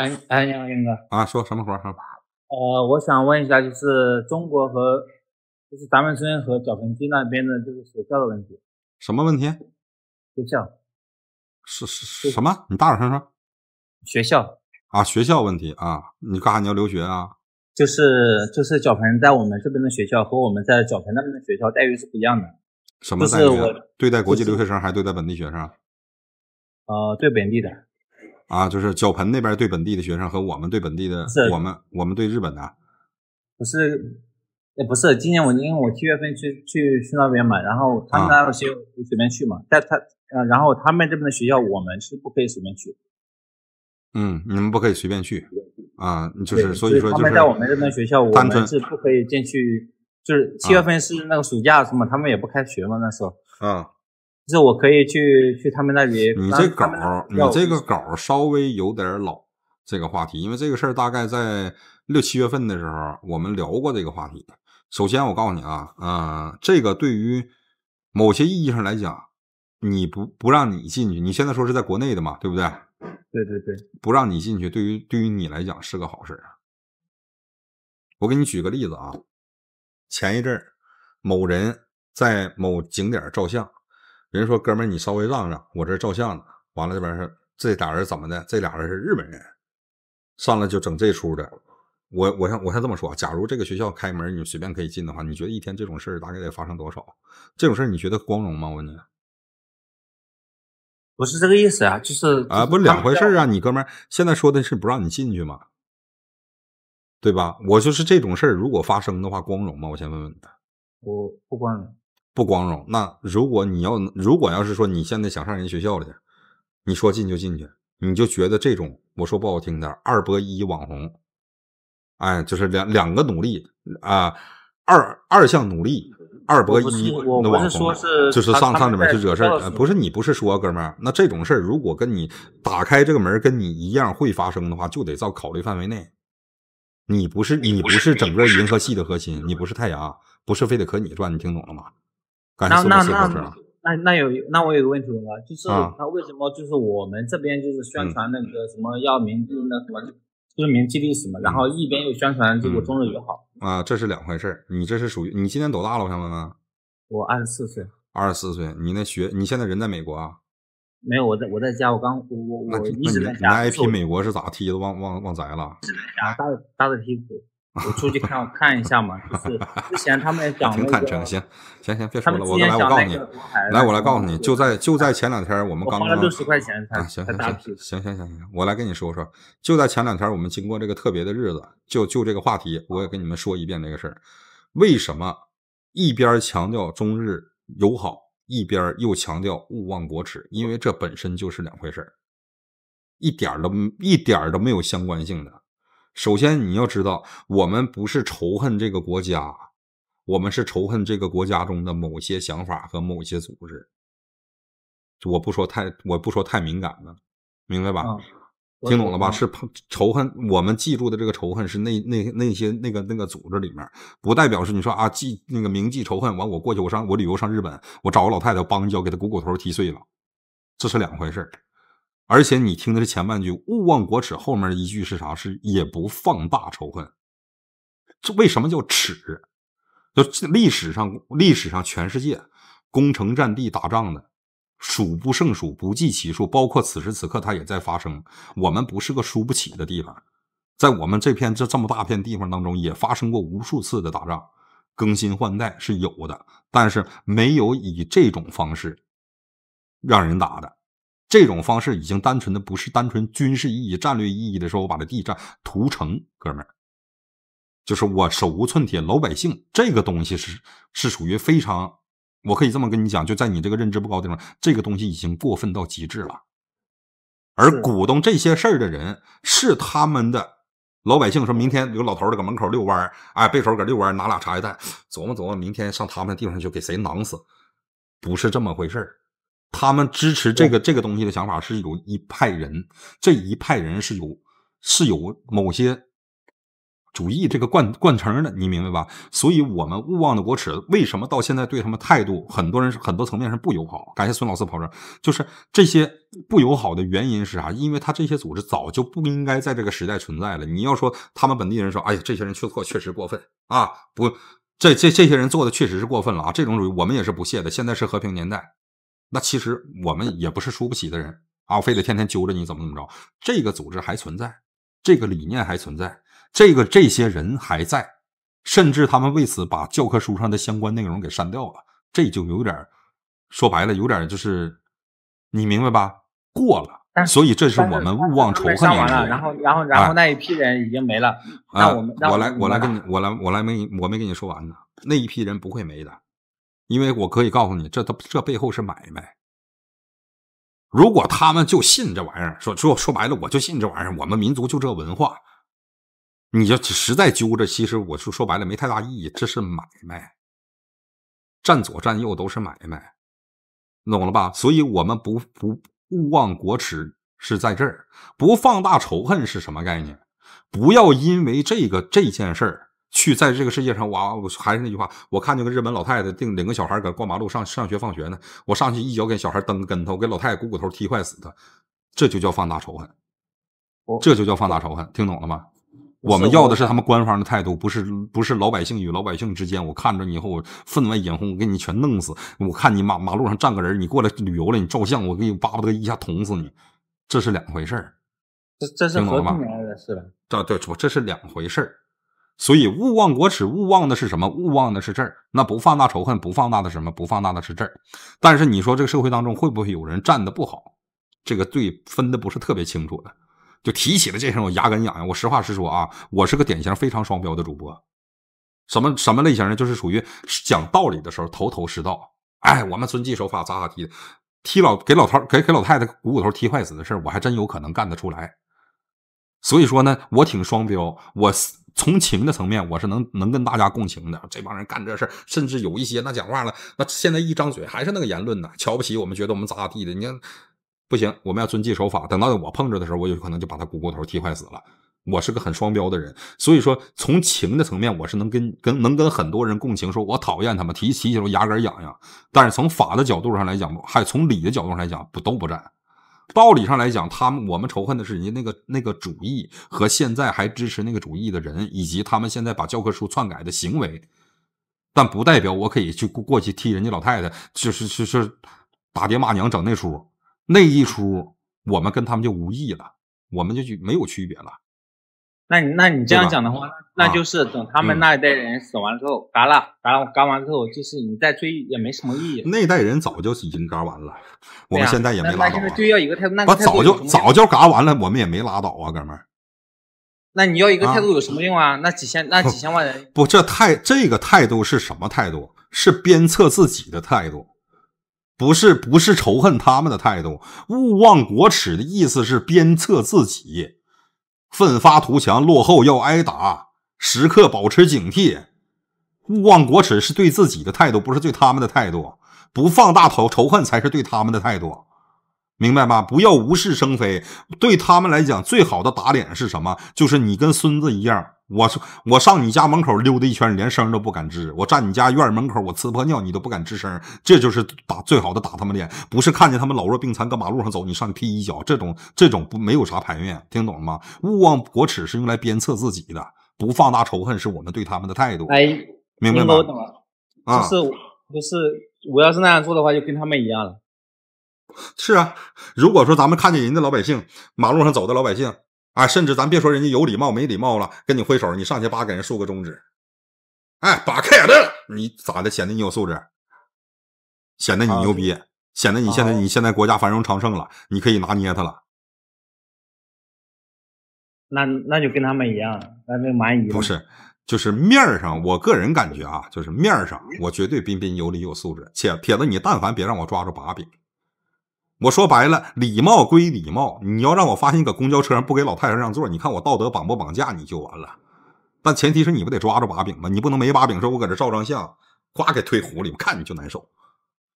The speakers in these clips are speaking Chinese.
哎哎，你好，严哥啊！说什么活儿？呃，我想问一下，就是中国和就是咱们村和角盆机那边的，就是学校的问题。什么问题？学校？是是什么？你大点声说。学校啊，学校问题啊！你干啥？你要留学啊？就是就是脚盆在我们这边的学校和我们在脚盆那边的学校待遇是不一样的。什么待遇？对待国际留学生还是对待本地学生？呃，对本地的。啊，就是脚盆那边对本地的学生和我们对本地的，我们我们对日本的，不是，也不是，今年我因为我七月份去去去那边嘛，然后他们那学随便去嘛，但他呃，然后他们这边的学校我们是不可以随便去，嗯，你们不可以随便去，啊，就是所以说就是在我们这边学校我们是不可以进去，就是七月份是那个暑假什么，他们也不开学嘛，那时候啊。是我可以去去他们那里。你这稿，你这个稿稍微有点老，这个话题，因为这个事儿大概在六七月份的时候，我们聊过这个话题。首先，我告诉你啊，嗯，这个对于某些意义上来讲，你不不让你进去，你现在说是在国内的嘛，对不对？对对对，不让你进去，对于对于你来讲是个好事啊。我给你举个例子啊，前一阵儿某人在某景点照相。人说：“哥们儿，你稍微让让，我这照相呢。”完了，这边是这俩人怎么的？这俩人是日本人，上来就整这出的。我我想我先这么说：，假如这个学校开门，你随便可以进的话，你觉得一天这种事儿大概得发生多少？这种事儿你觉得光荣吗？我问你。不是这个意思啊，就是啊，不两回事啊。你哥们儿现在说的是不让你进去吗？对吧？我就是这种事儿，如果发生的话，光荣吗？我先问问你。我不光荣。不光荣。那如果你要，如果要是说你现在想上人学校去，你说进就进去，你就觉得这种我说不好听的，二博一网红，哎，就是两两个努力啊，二二项努力二博一的网红，就是上上里面去惹事儿。不是你，不是说哥们儿，那这种事儿如果跟你打开这个门跟你一样会发生的话，就得在考虑范围内。你不是你不是整个银河系的核心，你不是太阳，不是非得可你转，你听懂了吗？那那那那那有那我有个问题了，就是他为什么就是我们这边就是宣传那个什么要铭记那什么，就是铭记历史嘛，然后一边又宣传这个中日友好啊，这是两回事儿，你这是属于你今年多大了？我想问问。我二十四岁。二十四岁，你那学你现在人在美国啊？没有，我在我在家，我刚我我我一直在家。你 I P 美国是咋踢的？忘忘忘摘了。啊，大打的踢我出去看看一下嘛。之前他们讲那个。挺坦诚，行行行，别说了，我来，我告诉你，来，我来告诉你，就在就在前两天，我们刚刚。花了六十块钱。行行行行行行，我来跟你说说，就在前两天，我们经过这个特别的日子，就就这个话题，我也跟你们说一遍这个事儿。为什么一边强调中日友好，一边又强调勿忘国耻？因为这本身就是两回事儿，一点都一点都没有相关性的。首先，你要知道，我们不是仇恨这个国家，我们是仇恨这个国家中的某些想法和某些组织。我不说太，我不说太敏感的，明白吧？听懂了吧？是仇恨，我们记住的这个仇恨是那那那些那个那个组织里面，不代表是你说啊记那个铭记仇恨。完，我过去，我上我旅游上日本，我找个老太太，我梆一脚给她股骨头踢碎了，这是两回事儿。而且你听的是前半句“勿忘国耻”，后面一句是啥？是也不放大仇恨。这为什么叫耻？就历史上历史上全世界攻城占地打仗的数不胜数、不计其数，包括此时此刻它也在发生。我们不是个输不起的地方，在我们这片这这么大片地方当中，也发生过无数次的打仗，更新换代是有的，但是没有以这种方式让人打的。这种方式已经单纯的不是单纯军事意义、战略意义的时候，我把这地占屠城，哥们儿，就是我手无寸铁老百姓，这个东西是是属于非常，我可以这么跟你讲，就在你这个认知不高的地方，这个东西已经过分到极致了。而鼓动这些事儿的人是他们的老百姓，说明天有老头儿搁门口遛弯儿，哎，背手搁遛弯，拿俩茶叶蛋，琢磨琢磨，明天上他们那地方去给谁囊死？不是这么回事儿。他们支持这个这个东西的想法是有一派人，这一派人是有是有某些主义这个贯贯成的，你明白吧？所以，我们勿忘的国耻为什么到现在对他们态度很多人很多层面上不友好？感谢孙老师跑这儿，就是这些不友好的原因是啥？因为他这些组织早就不应该在这个时代存在了。你要说他们本地人说：“哎呀，这些人确错确实过分啊！”不，这这这些人做的确实是过分了啊！这种主义我们也是不屑的。现在是和平年代。那其实我们也不是输不起的人啊，我非得天天揪着你怎么怎么着。这个组织还存在，这个理念还存在，这个这些人还在，甚至他们为此把教科书上的相关内容给删掉了，这就有点说白了，有点就是你明白吧？过了，所以这是我们勿忘仇恨。然后，然后，然后那一批人已经没了。那我们我来我来跟你我来我来没我没跟你说完呢，那一批人不会没的。因为我可以告诉你，这他这背后是买卖。如果他们就信这玩意儿，说说说白了，我就信这玩意儿。我们民族就这文化，你就实在揪着，其实我说说白了，没太大意义。这是买卖，站左站右都是买卖，懂了吧？所以，我们不不勿忘国耻是在这儿，不放大仇恨是什么概念？不要因为这个这件事儿。去在这个世界上，我我还是那句话，我看见个日本老太太定领个小孩搁过马路上上学放学呢，我上去一脚给小孩蹬个跟头，给老太太股骨头踢坏死的，这就叫放大仇恨，这就叫放大仇恨，听懂了吗？我们要的是他们官方的态度，不是不是老百姓与老百姓之间，我看着你以后我分外眼红，我给你全弄死。我看你马马路上站个人，你过来旅游了，你照相，我给你叭叭的一下捅死你，这是两回事儿，这这是何止两回事了。这对这是两回事儿。所以勿忘国耻，勿忘的是什么？勿忘的是这儿。那不放大仇恨，不放大的什么？不放大的是这儿。但是你说这个社会当中会不会有人站的不好？这个对分的不是特别清楚的，就提起了这种牙根痒痒。我实话实说啊，我是个典型非常双标的主播。什么什么类型呢？就是属于讲道理的时候头头是道。哎，我们遵纪守法，咋咋踢踢老给老头给给老太太股骨头踢坏死的事我还真有可能干得出来。所以说呢，我挺双标，我。从情的层面，我是能能跟大家共情的。这帮人干这事，甚至有一些那讲话了，那现在一张嘴还是那个言论呢，瞧不起我们，觉得我们咋咋地的。你看，不行，我们要遵纪守法。等到我碰着的时候，我有可能就把他股骨头踢坏死了。我是个很双标的人，所以说从情的层面，我是能跟跟能跟很多人共情，说我讨厌他们，提提起我牙根痒痒。但是从法的角度上来讲，还从理的角度上来讲，不都不占。道理上来讲，他们我们仇恨的是人家那个那个主义和现在还支持那个主义的人，以及他们现在把教科书篡改的行为。但不代表我可以去过去替人家老太太，就是就是打爹骂娘整那出那一出，我们跟他们就无异了，我们就就没有区别了。那，那你这样讲的话，那就是等他们那一代人死完之后，嘎了，嘎了，嘎完之后，就是你再追也没什么意义。那一代人早就已经嘎完了，我们现在也没拉倒啊。那就要一个态度，那态度我早就早就嘎完了，我们也没拉倒啊，哥们儿。那你要一个态度有什么用啊？那几千那几千万人不，这态这个态度是什么态度？是鞭策自己的态度，不是不是仇恨他们的态度。勿忘国耻的意思是鞭策自己。奋发图强，落后要挨打，时刻保持警惕，勿忘国耻是对自己的态度，不是对他们的态度，不放大仇仇恨才是对他们的态度。明白吗？不要无事生非。对他们来讲，最好的打脸是什么？就是你跟孙子一样，我我上你家门口溜达一圈，连声都不敢吱。我站你家院门口，我呲破尿，你都不敢吱声。这就是打最好的打他们脸，不是看见他们老弱病残搁马路上走，你上去踢一脚。这种这种不没有啥牌面，听懂了吗？勿忘国耻是用来鞭策自己的，不放大仇恨是我们对他们的态度。哎，明白吗？我懂了。就是就是，我要是那样做的话，就跟他们一样了。是啊，如果说咱们看见人家老百姓马路上走的老百姓啊，甚至咱别说人家有礼貌没礼貌了，跟你挥手，你上去叭给人竖个中指，哎，把开了，你咋的？显得你有素质，显得你牛逼，显得你现在你现在国家繁荣昌盛了，你可以拿捏他了。那那就跟他们一样，那没蛮蚁不是，就是面儿上，我个人感觉啊，就是面儿上，我绝对彬彬有礼、有素质。且铁子，你但凡别让我抓住把柄。我说白了，礼貌归礼貌，你要让我发现你搁公交车上不给老太太让座，你看我道德绑不绑架你就完了。但前提是你不得抓住把柄吗？你不能没把柄，说我搁这照张相，呱给推湖里，我看你就难受。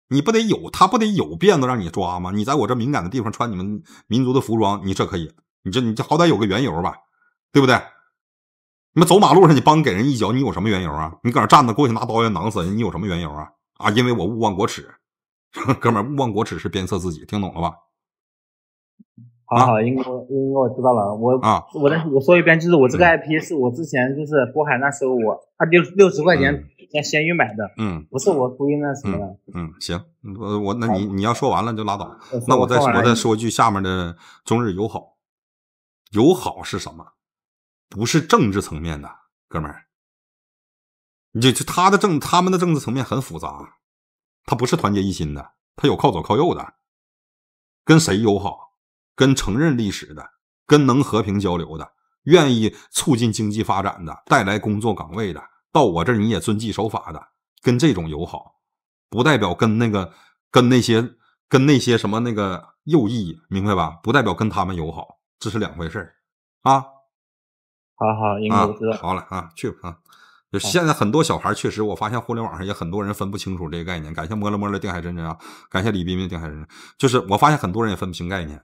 你不得有，他不得有辫子让你抓吗？你在我这敏感的地方穿你们民族的服装，你这可以，你这你这好歹有个缘由吧，对不对？你们走马路上你帮给人一脚，你有什么缘由啊？你搁那站着过去拿刀要囊死人，你有什么缘由啊？啊，因为我勿忘国耻。哥们儿，忘国耻是鞭策自己，听懂了吧？好好，为我因为我知道了。我啊，我再我说一遍，就是我这个 IP 是我之前就是渤海那时候我他六六十块钱在闲鱼买的，嗯，不是我故意那什么的。嗯，行，我我那你你要说完了就拉倒，那我再我再说一句下面的中日友好友好是什么？不是政治层面的，哥们儿，就就他的政他们的政治层面很复杂。他不是团结一心的，他有靠左靠右的，跟谁友好？跟承认历史的，跟能和平交流的，愿意促进经济发展的，带来工作岗位的，到我这儿你也遵纪守法的，跟这种友好，不代表跟那个跟那些跟那些什么那个右翼，明白吧？不代表跟他们友好，这是两回事儿啊。好好，您说好了啊，去吧啊。就现在很多小孩确实，我发现互联网上也很多人分不清楚这个概念。感谢摸了摸了定海真真啊，感谢李冰冰定海真真。就是我发现很多人也分不清概念，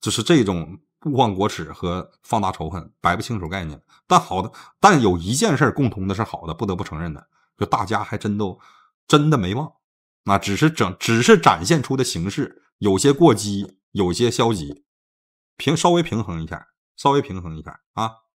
就是这种勿忘国耻和放大仇恨，摆不清楚概念。但好的，但有一件事共同的是好的，不得不承认的，就大家还真都真的没忘。那只是整只是展现出的形式有些过激，有些消极，平稍微平衡一下，稍微平衡一下啊。